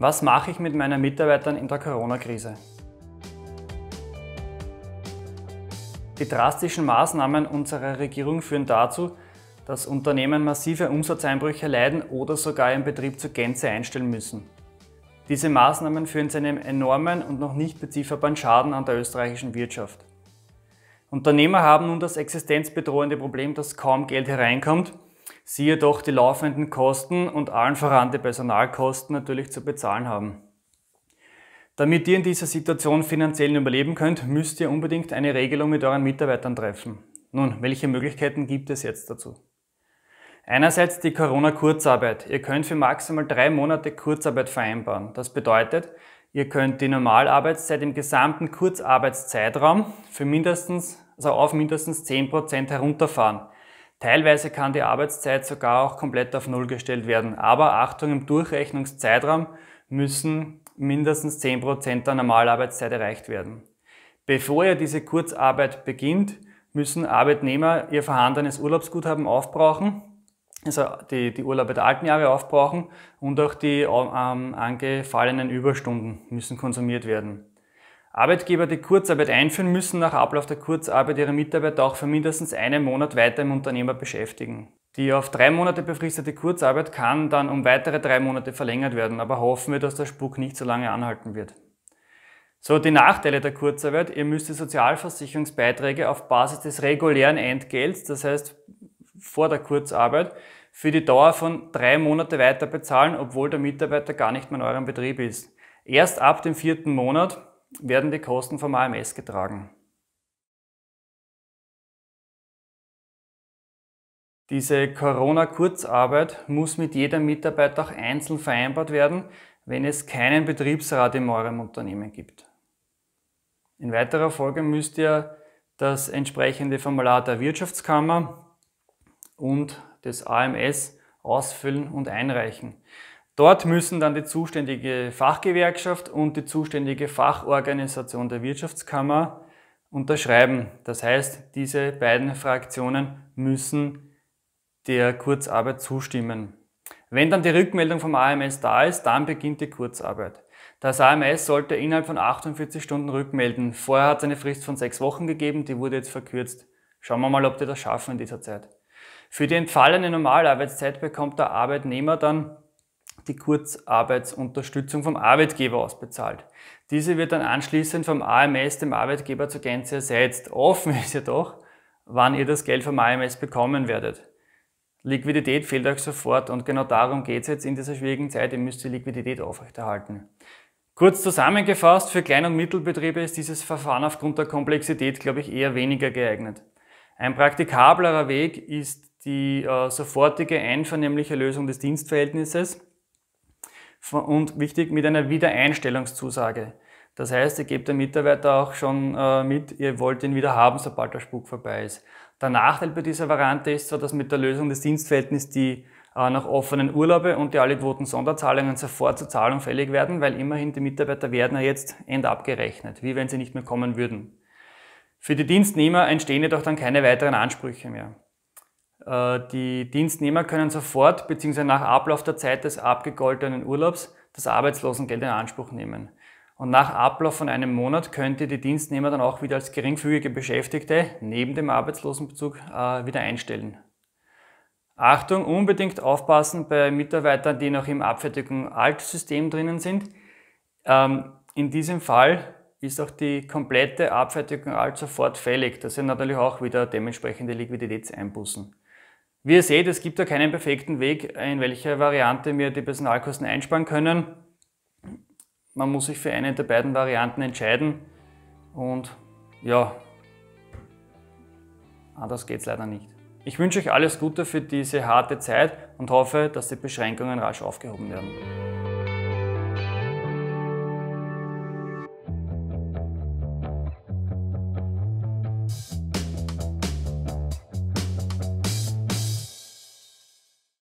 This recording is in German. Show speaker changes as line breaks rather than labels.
Was mache ich mit meinen Mitarbeitern in der Corona-Krise? Die drastischen Maßnahmen unserer Regierung führen dazu, dass Unternehmen massive Umsatzeinbrüche leiden oder sogar ihren Betrieb zur Gänze einstellen müssen. Diese Maßnahmen führen zu einem enormen und noch nicht bezifferbaren Schaden an der österreichischen Wirtschaft. Unternehmer haben nun das existenzbedrohende Problem, dass kaum Geld hereinkommt siehe doch die laufenden Kosten und allen voran die Personalkosten natürlich zu bezahlen haben. Damit ihr in dieser Situation finanziell überleben könnt, müsst ihr unbedingt eine Regelung mit euren Mitarbeitern treffen. Nun, welche Möglichkeiten gibt es jetzt dazu? Einerseits die Corona-Kurzarbeit. Ihr könnt für maximal drei Monate Kurzarbeit vereinbaren. Das bedeutet, ihr könnt die Normalarbeitszeit im gesamten Kurzarbeitszeitraum für mindestens, also auf mindestens 10% herunterfahren. Teilweise kann die Arbeitszeit sogar auch komplett auf Null gestellt werden. Aber Achtung, im Durchrechnungszeitraum müssen mindestens 10% der Normalarbeitszeit erreicht werden. Bevor ihr diese Kurzarbeit beginnt, müssen Arbeitnehmer ihr vorhandenes Urlaubsguthaben aufbrauchen, also die, die Urlaube der alten Jahre aufbrauchen und auch die ähm, angefallenen Überstunden müssen konsumiert werden. Arbeitgeber, die Kurzarbeit einführen, müssen nach Ablauf der Kurzarbeit ihre Mitarbeiter auch für mindestens einen Monat weiter im Unternehmer beschäftigen. Die auf drei Monate befristete Kurzarbeit kann dann um weitere drei Monate verlängert werden, aber hoffen wir, dass der Spuk nicht so lange anhalten wird. So, die Nachteile der Kurzarbeit. Ihr müsst die Sozialversicherungsbeiträge auf Basis des regulären Entgelts, das heißt vor der Kurzarbeit, für die Dauer von drei Monate weiter bezahlen, obwohl der Mitarbeiter gar nicht mehr in eurem Betrieb ist. Erst ab dem vierten Monat werden die Kosten vom AMS getragen. Diese Corona-Kurzarbeit muss mit jedem Mitarbeiter auch einzeln vereinbart werden, wenn es keinen Betriebsrat in eurem Unternehmen gibt. In weiterer Folge müsst ihr das entsprechende Formular der Wirtschaftskammer und des AMS ausfüllen und einreichen. Dort müssen dann die zuständige Fachgewerkschaft und die zuständige Fachorganisation der Wirtschaftskammer unterschreiben. Das heißt, diese beiden Fraktionen müssen der Kurzarbeit zustimmen. Wenn dann die Rückmeldung vom AMS da ist, dann beginnt die Kurzarbeit. Das AMS sollte innerhalb von 48 Stunden rückmelden. Vorher hat es eine Frist von sechs Wochen gegeben, die wurde jetzt verkürzt. Schauen wir mal, ob die das schaffen in dieser Zeit. Für die entfallene Normalarbeitszeit bekommt der Arbeitnehmer dann die Kurzarbeitsunterstützung vom Arbeitgeber ausbezahlt. Diese wird dann anschließend vom AMS dem Arbeitgeber zur Gänze ersetzt. Offen ist jedoch, wann ihr das Geld vom AMS bekommen werdet. Liquidität fehlt euch sofort und genau darum geht es jetzt in dieser schwierigen Zeit. Ihr müsst die Liquidität aufrechterhalten. Kurz zusammengefasst, für Klein- und Mittelbetriebe ist dieses Verfahren aufgrund der Komplexität, glaube ich, eher weniger geeignet. Ein praktikablerer Weg ist die äh, sofortige einvernehmliche Lösung des Dienstverhältnisses und wichtig mit einer Wiedereinstellungszusage. Das heißt, ihr gebt dem Mitarbeiter auch schon äh, mit, ihr wollt ihn wieder haben, sobald der Spuk vorbei ist. Der Nachteil bei dieser Variante ist so, dass mit der Lösung des Dienstverhältnisses die äh, nach offenen Urlaube und die alle Quoten Sonderzahlungen sofort zur Zahlung fällig werden, weil immerhin die Mitarbeiter werden ja jetzt endabgerechnet, wie wenn sie nicht mehr kommen würden. Für die Dienstnehmer entstehen jedoch dann keine weiteren Ansprüche mehr. Äh, die Dienstnehmer können sofort bzw. nach Ablauf der Zeit des abgegoltenen Urlaubs das Arbeitslosengeld in Anspruch nehmen. Und nach Ablauf von einem Monat könnt ihr die Dienstnehmer dann auch wieder als geringfügige Beschäftigte neben dem Arbeitslosenbezug äh, wieder einstellen. Achtung, unbedingt aufpassen bei Mitarbeitern, die noch im Abfertigung Alt-System drinnen sind. Ähm, in diesem Fall ist auch die komplette Abfertigung alt sofort fällig. Das sind natürlich auch wieder dementsprechende Liquiditätseinbußen. Wie ihr seht, es gibt da keinen perfekten Weg, in welcher Variante wir die Personalkosten einsparen können. Man muss sich für eine der beiden Varianten entscheiden und ja, anders geht es leider nicht. Ich wünsche euch alles Gute für diese harte Zeit und hoffe, dass die Beschränkungen rasch aufgehoben werden.